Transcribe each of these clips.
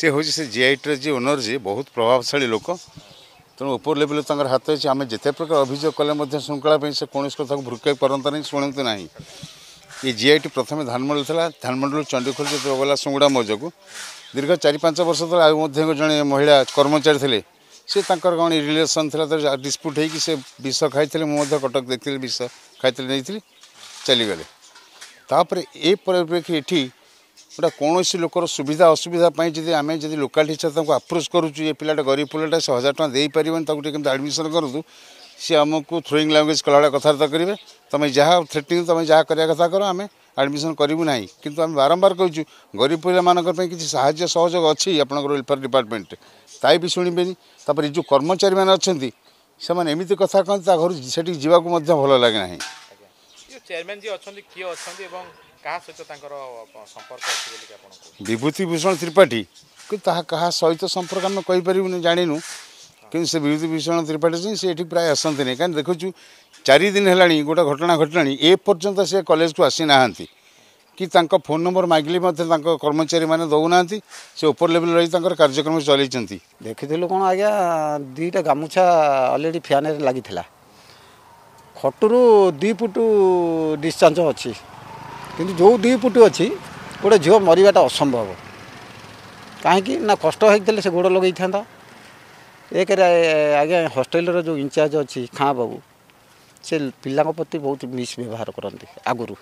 ସେ ହେଉଛି ସେ ଜିଆଇଟିର ଯିଏ ଓନର ଯିଏ ବହୁତ ପ୍ରଭାବଶାଳୀ ଲୋକ ତେଣୁ ଉପର ଲେଭେଲରେ ତାଙ୍କର ହାତ ଅଛି ଆମେ ଯେତେ ପ୍ରକାର ଅଭିଯୋଗ କଲେ ମଧ୍ୟ ଶୃଙ୍ଖଳା ପାଇଁ ସେ କୌଣସି କଥାକୁ ଭୃକେଇ ପାରନ୍ତା ନାହିଁ ଶୁଣନ୍ତି ନାହିଁ ଏ ଜିଆଇଟି ପ୍ରଥମେ ଧାନମଣ୍ଡଳ ଥିଲା ଧାନମଣ୍ଡଳରୁ ଚଣ୍ଡିଖୋଲ ଯେତେବେଳେ ଗଲା ସୁଙ୍ଗୁଡ଼ା ମୌଜକୁ ଦୀର୍ଘ ଚାରି ପାଞ୍ଚ ବର୍ଷ ତଳେ ଆଉ ମଧ୍ୟ ଜଣେ ମହିଳା କର୍ମଚାରୀ ଥିଲେ ସେ ତାଙ୍କର କ'ଣ ରିଲେସନ୍ ଥିଲା ତ ଡିସ୍ପ୍ୟୁଟ୍ ହେଇକି ସେ ବିଷ ଖାଇଥିଲେ ମୁଁ ମଧ୍ୟ କଟକ ଦେଖିଥିଲି ବିଷ ଖାଇଥିଲି ନେଇଥିଲି ଚାଲିଗଲେ ତାପରେ ଏ ପରିପ୍ରେକ୍ଷୀ ଏଠି ଗୋଟେ କୌଣସି ଲୋକର ସୁବିଧା ଅସୁବିଧା ପାଇଁ ଯଦି ଆମେ ଯଦି ଲୋକାଲ୍ ଟିଚର୍ ତାଙ୍କୁ ଆପ୍ରୋଚ୍ କରୁଛୁ ଏ ପିଲାଟା ଗରିବ ପିଲାଟା ସେ ହଜାର ଟଙ୍କା ଦେଇପାରିବନି ତାକୁ ଟିକେ କେମିତି ଆଡ଼ମିସନ୍ କରନ୍ତୁ ସିଏ ଆମକୁ ଥ୍ରୋଇଂ ଲାଙ୍ଗୁଏଜ୍ କଲାବେଳେ କଥାବାର୍ତ୍ତା କରିବେ ତୁମେ ଯାହା ଥ୍ରେଟିଂ ତୁମେ ଯାହା କରିବା କଥା କର ଆମେ ଆଡ଼ମିସନ୍ କରିବୁ ନାହିଁ କିନ୍ତୁ ଆମେ ବାରମ୍ବାର କହୁଛୁ ଗରିବ ପିଲାମାନଙ୍କ ପାଇଁ କିଛି ସାହାଯ୍ୟ ସହଯୋଗ ଅଛି ଆପଣଙ୍କର ୱେଲଫେୟାର୍ ଡିପାର୍ଟମେଣ୍ଟ ତାଇ ବି ଶୁଣିବେନି ତାପରେ ଯେଉଁ କର୍ମଚାରୀମାନେ ଅଛନ୍ତି ସେମାନେ ଏମିତି କଥା କହନ୍ତି ତା ଘରୁ ସେଠିକି ଯିବାକୁ ମଧ୍ୟ ଭଲ ଲାଗେ ନାହିଁ ଚେୟାରମ୍ୟାନ୍ ଯିଏ ଅଛନ୍ତି କିଏ ଅଛନ୍ତି ଏବଂ କାହା ସହିତ ତାଙ୍କର ସମ୍ପର୍କ ଅଛି ବୋଲି ଆପଣ ବିଭୂତି ଭୂଷଣ ତ୍ରିପାଠୀ କି ତାହା କାହା ସହିତ ସମ୍ପର୍କ ଆମେ କହିପାରିବୁନି ଜାଣିନୁ କିନ୍ତୁ ସେ ବିଭୂତି ଭୂଷଣ ତ୍ରିପାଠୀ ସେ ଏଠି ପ୍ରାୟ ଆସନ୍ତିନି କାହିଁକି ଦେଖୁଛୁ ଚାରିଦିନ ହେଲାଣି ଗୋଟେ ଘଟଣା ଘଟିଲାଣି ଏପର୍ଯ୍ୟନ୍ତ ସେ କଲେଜକୁ ଆସିନାହାନ୍ତି କି ତାଙ୍କ ଫୋନ୍ ନମ୍ବର ମାଗିଲେ ମଧ୍ୟ ତାଙ୍କ କର୍ମଚାରୀମାନେ ଦେଉନାହାନ୍ତି ସେ ଉପର ଲେଭେଲ୍ ରହି ତାଙ୍କର କାର୍ଯ୍ୟକ୍ରମ ଚଲେଇଛନ୍ତି ଦେଖିଥିଲୁ କ'ଣ ଆଜ୍ଞା ଦୁଇଟା ଗାମୁଛା ଅଲରେଡ଼ି ଫ୍ୟାନ୍ରେ ଲାଗିଥିଲା ଖଟରୁ ଦୁଇ ଫୁଟ୍ ଡିସଚାର୍ଜ ଅଛି କିନ୍ତୁ ଯେଉଁ ଦୁଇ ଫୁଟ ଅଛି ଗୋଟେ ଝିଅ ମରିବାଟା ଅସମ୍ଭବ କାହିଁକି ନା କଷ୍ଟ ହେଇଥିଲେ ସେ ଗୋଡ଼ ଲଗେଇଥାନ୍ତା ଏକରେ ଆଜ୍ଞା ହଷ୍ଟେଲର ଯେଉଁ ଇନଚାର୍ଜ ଅଛି ଖାଁ ବାବୁ ସେ ପିଲାଙ୍କ ପ୍ରତି ବହୁତ ମିସ୍ ବ୍ୟବହାର କରନ୍ତି ଆଗରୁ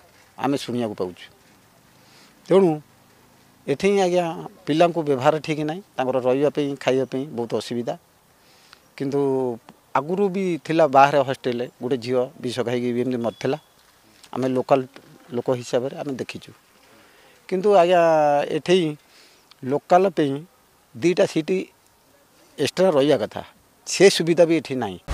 ଆମେ ଶୁଣିବାକୁ ପାଉଛୁ ତେଣୁ ଏଠି ହିଁ ଆଜ୍ଞା ପିଲାଙ୍କୁ ବ୍ୟବହାର ଠିକ ନାହିଁ ତାଙ୍କର ରହିବା ପାଇଁ ଖାଇବା ପାଇଁ ବହୁତ ଅସୁବିଧା କିନ୍ତୁ ଆଗରୁ ବି ଥିଲା ବାହାରେ ହଷ୍ଟେଲରେ ଗୋଟେ ଝିଅ ବିଷ ଖାଇକି ବି ଏମିତି ମରିଥିଲା ଆମେ ଲୋକାଲ ଲୋକ ହିସାବରେ ଆମେ ଦେଖିଛୁ କିନ୍ତୁ ଆଜ୍ଞା ଏଠି ଲୋକାଲ୍ ପାଇଁ ଦୁଇଟା ସିଟ୍ ଏକ୍ସଟ୍ରା ରହିବା କଥା ସେ ସୁବିଧା ବି ଏଠି ନାହିଁ